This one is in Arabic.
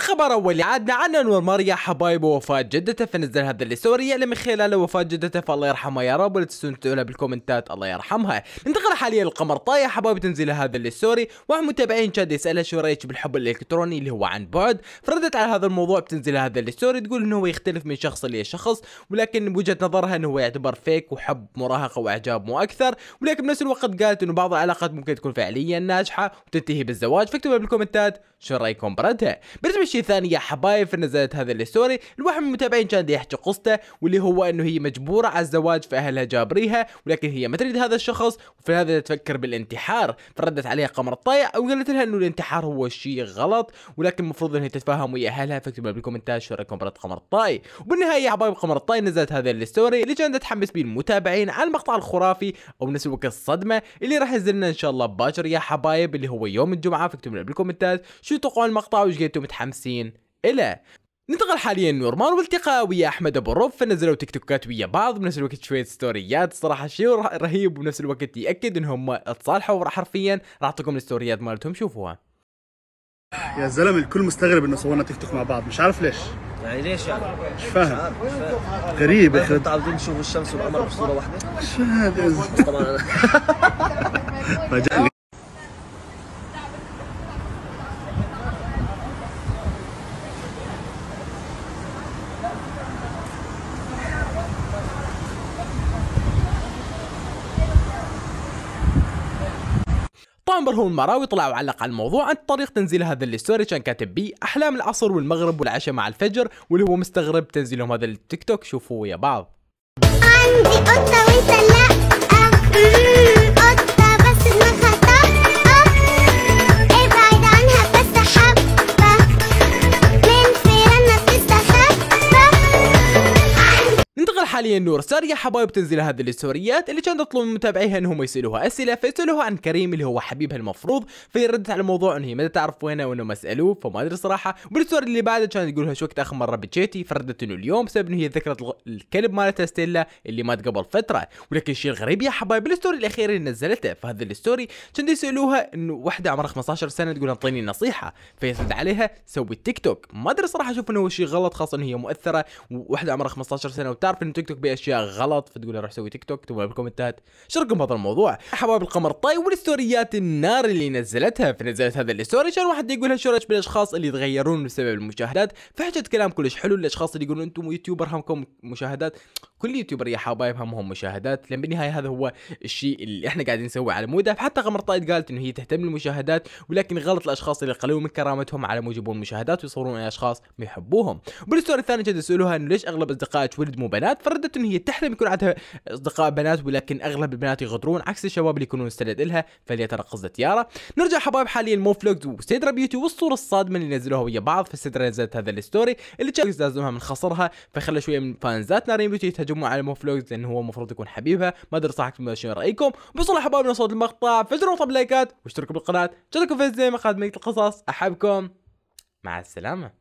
الخبر اول عادنا عن انور ماريا حبايبه وفاه جدته فنزل هذا الستوري سوري من خلاله وفاه جدته فالله يرحمها يا رب ولا تنسون تقولها بالكومنتات الله يرحمها ننتقل حاليا للقمر طايح حبايب تنزل هذا الستوري واحد متابعين كان يسالها شو رايك بالحب الالكتروني اللي هو عن بعد فردت على هذا الموضوع بتنزل هذا الستوري تقول انه هو يختلف من شخص لشخص ولكن بوجهه نظرها انه هو يعتبر فيك وحب مراهقه واعجاب مو اكثر ولكن بنفس الوقت قالت انه بعض العلاقات ممكن تكون فعليا ناجحه وتنتهي بالزواج فاكتبوا بالكومنتات شو رايكم بردها بالنسبه شيء ثاني يا حبايب نزلت هذا الستوري الواحد من المتابعين كان يحكي قصته واللي هو انه هي مجبوره على الزواج فاهلها جابريها ولكن هي ما تريد هذا الشخص وفي هذا تفكر بالانتحار فردت عليها قمر الطايع وقالت لها انه الانتحار هو شيء غلط ولكن المفروض انها تتفاهم ويا اهلها فاكتبوا بالكومنتات شو رايكم برد قمر الطاي وبالنهايه يا حبايب قمر الطاي نزلت هذا الستوري اللي كانت تحمس بيه المتابعين على المقطع الخرافي او بنفس الوقت الصدمه اللي راح ينزلنا ان شاء الله باكر يا حبايب اللي هو يوم الجمعه فاكتبوا بالكومنتات شو توقعون المقطع وايش قلتوا متحمسين حسين إلى ننتقل حاليا نورمان والتقاء ويا احمد ابو روف فنزلوا تيك توكات ويا بعض بنفس الوقت شويه ستوريات صراحه شيء رهيب وبنفس الوقت ياكد انهم اتصالحوا حرفيا راح اعطيكم الستوريات مالتهم شوفوها يا زلمه الكل مستغرب انه صورنا تيك توك مع بعض مش عارف ليش يعني ليش يعني؟ مش فاهم غريب يا يعني اخي متعودين نشوف الشمس والقمر بصوره واحده؟ مش فاهم طبعا انا طامبر هو المراوي طلعوا علق على الموضوع عن طريق تنزيل هذا الستوري كان كاتب بي احلام العصر والمغرب والعشاء مع الفجر واللي هو مستغرب تنزيلهم هذا التيك توك شوفوا يا بعض عندي قطه وسلام حاليا نور ستار يا حبايب تنزل هذه الستوريات اللي كانت تطلب من متابعيها انهم يسالوها اسئله فيسالوها عن كريم اللي هو حبيبها المفروض فهي على الموضوع ان هي ما تعرف وينه وانه ما سالوه فما ادري صراحه والستوري اللي بعده كانت تقول لها شو وقت اخر مره بكيتي فردت انه اليوم بسبب انه هي ذكرت الكلب مالتها ستيلا اللي مات قبل فتره ولكن الشيء الغريب يا حبايب الستوري الاخير اللي نزلته في هذا الستوري كانت يسالوها انه وحده عمرها 15 سنه تقول اعطيني نصيحه فيسد عليها سوي تيك توك ما ادري صراحه اشوف انه هو شيء غلط خاصه انه هي مؤثره وحده عمرها 15 سنه وتعرف انه تيك توك باشياء غلط فتقول روح سوي تيك توك تبغى بالكومنتات شاركوا بهذا الموضوع حبايب القمر طاي والستوريات النار اللي نزلتها فنزلت هذا الستوري كان واحد يقول رايك بالاشخاص اللي يتغيرون بسبب المشاهدات فحجة كلام كلش حلو للاشخاص اللي يقولون انتم يوتيوبر همكم مشاهدات كل يوتيوبر يا حبايب همهم مشاهدات لان بالنهايه هذا هو الشيء اللي احنا قاعدين نسويه على موده حتى قمر طايد قالت انه هي تهتم بالمشاهدات ولكن غلط الاشخاص اللي يقللون من كرامتهم على ما يجيبون مشاهدات ويصورون اشخاص ما يحبوهم بالستوري الثاني كانت يسالوها انه ليش اغلب اصدقائك ولد مو بنات فرد افترضت ان هي تحلم يكون عندها اصدقاء بنات ولكن اغلب البنات يغدرون عكس الشباب اللي يكونون مستند لها فليترقص تيارا نرجع حبايب حاليا مو فلوجز وسيدرا بيوتي والصوره الصادمه اللي نزلوها ويا بعض فسيدرا نزلت هذا الستوري اللي تشيكس لازمها من خصرها فخلى شويه من فانزات نارين بيوتي يتهجموا على مو فلوجز لان هو المفروض يكون حبيبها ما ادري صح شنو رايكم بصراحه حبايبنا صوت المقطع فجروا طب لايكات واشتركوا بالقناه شاركوا في الزي مقاعد القصص احبكم مع السلامه